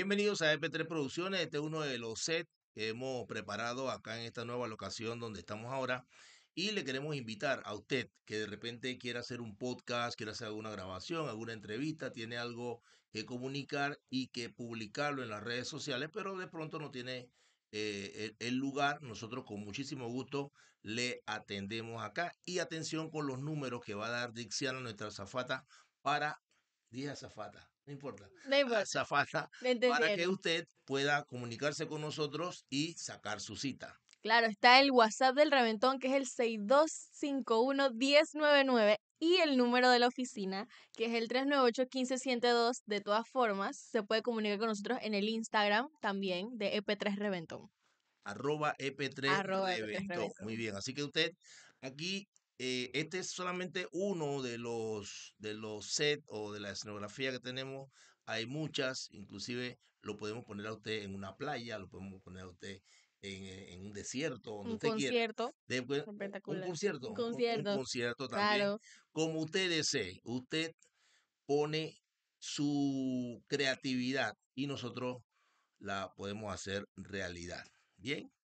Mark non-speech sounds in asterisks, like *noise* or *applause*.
Bienvenidos a EP3 Producciones. Este es uno de los sets que hemos preparado acá en esta nueva locación donde estamos ahora. Y le queremos invitar a usted que de repente quiera hacer un podcast, quiera hacer alguna grabación, alguna entrevista, tiene algo que comunicar y que publicarlo en las redes sociales, pero de pronto no tiene eh, el, lugar, nosotros con muchísimo gusto le atendemos acá. Y atención con los números que va a dar Dixiana, nuestra zafata, para Dije Zafata, no importa. No importa. *laughs* para que usted pueda comunicarse con nosotros y sacar su cita. Claro, está el WhatsApp del Reventón, que es el 6251-1099 y el número de la oficina, que es el 398-1572. De todas formas, se puede comunicar con nosotros en el Instagram también de EP3 Reventón. Arroba EP3, e Reventón. Muy bien, así que usted aquí eh, este es solamente uno de los, de los sets o de la escenografía que tenemos. Hay muchas, inclusive lo podemos poner a usted en una playa, lo podemos poner a usted en, eh, un desierto, donde usted quiera. Eh, un concierto. Un concierto. Un, un concierto también. Como usted desee, usted pone su creatividad y nosotros la podemos hacer realidad. Bien.